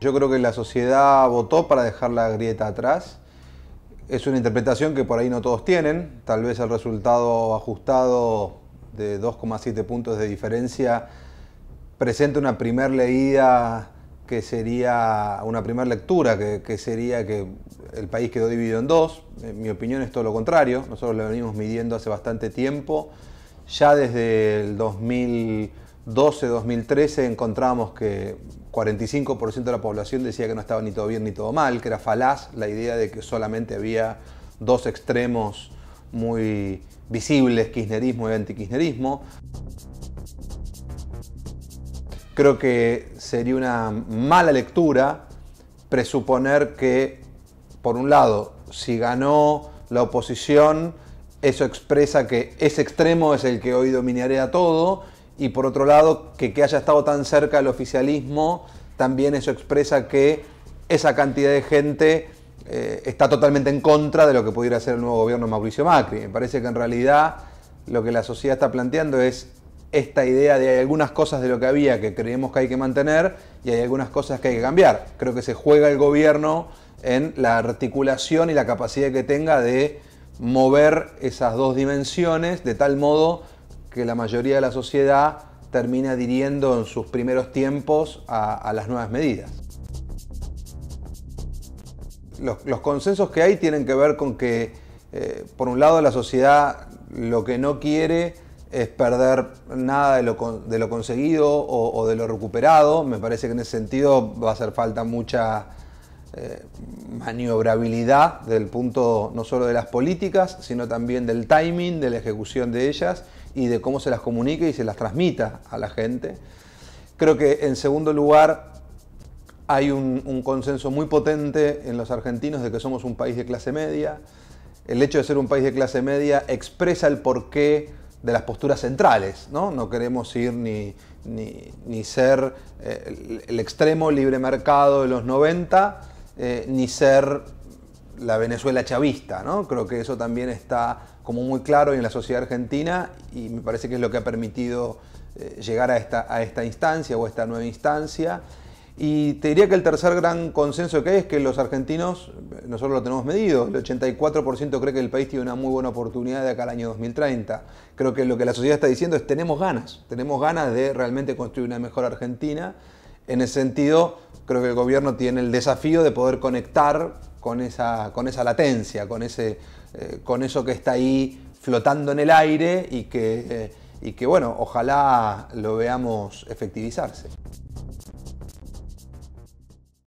Yo creo que la sociedad votó para dejar la grieta atrás. Es una interpretación que por ahí no todos tienen. Tal vez el resultado ajustado de 2,7 puntos de diferencia presenta una primer leída que sería una primera lectura, que, que, sería que el país quedó dividido en dos. En mi opinión es todo lo contrario. Nosotros lo venimos midiendo hace bastante tiempo. Ya desde el 2012-2013 encontramos que 45% de la población decía que no estaba ni todo bien ni todo mal, que era falaz la idea de que solamente había dos extremos muy visibles, kirchnerismo y antikirchnerismo. Creo que sería una mala lectura presuponer que, por un lado, si ganó la oposición, eso expresa que ese extremo es el que hoy dominaría todo y por otro lado que, que haya estado tan cerca del oficialismo, también eso expresa que esa cantidad de gente eh, está totalmente en contra de lo que pudiera hacer el nuevo gobierno de Mauricio Macri. Me parece que en realidad lo que la sociedad está planteando es esta idea de hay algunas cosas de lo que había que creemos que hay que mantener y hay algunas cosas que hay que cambiar. Creo que se juega el gobierno en la articulación y la capacidad que tenga de mover esas dos dimensiones de tal modo que la mayoría de la sociedad termina adhiriendo en sus primeros tiempos a, las nuevas medidas. Los, consensos que hay tienen que ver con que, eh, por un lado, la sociedad lo que no quiere es perder nada de lo, conseguido o, o, de lo recuperado. Me parece que en ese sentido va a hacer falta mucha eh, maniobrabilidad del punto no solo de las políticas, sino también del timing, de la ejecución de ellas y de cómo se las comunique y se las transmita a la gente. Creo que en segundo lugar hay un, consenso muy potente en los argentinos de que somos un país de clase media. El hecho de ser un país de clase media expresa el porqué de las posturas centrales, ¿no? queremos ir ni, ser eh, el, extremo libre mercado de los 90, eh, ni ser la Venezuela chavista, ¿no? Creo que eso también está como muy claro en la sociedad argentina y me parece que es lo que ha permitido eh, llegar a esta, a esta instancia o a esta nueva instancia. Y te diría que el tercer gran consenso que hay es que los argentinos, eh, nosotros lo tenemos medido, el 84% cree que el país tiene una muy buena oportunidad de acá al año 2030. Creo que lo que la sociedad está diciendo es tenemos ganas, tenemos ganas de realmente construir una mejor Argentina. En ese sentido, creo que el gobierno tiene el desafío de poder conectar con esa, latencia, eh, con, eso que está ahí flotando en el aire y que, eh, y que bueno, ojalá lo veamos efectivizarse.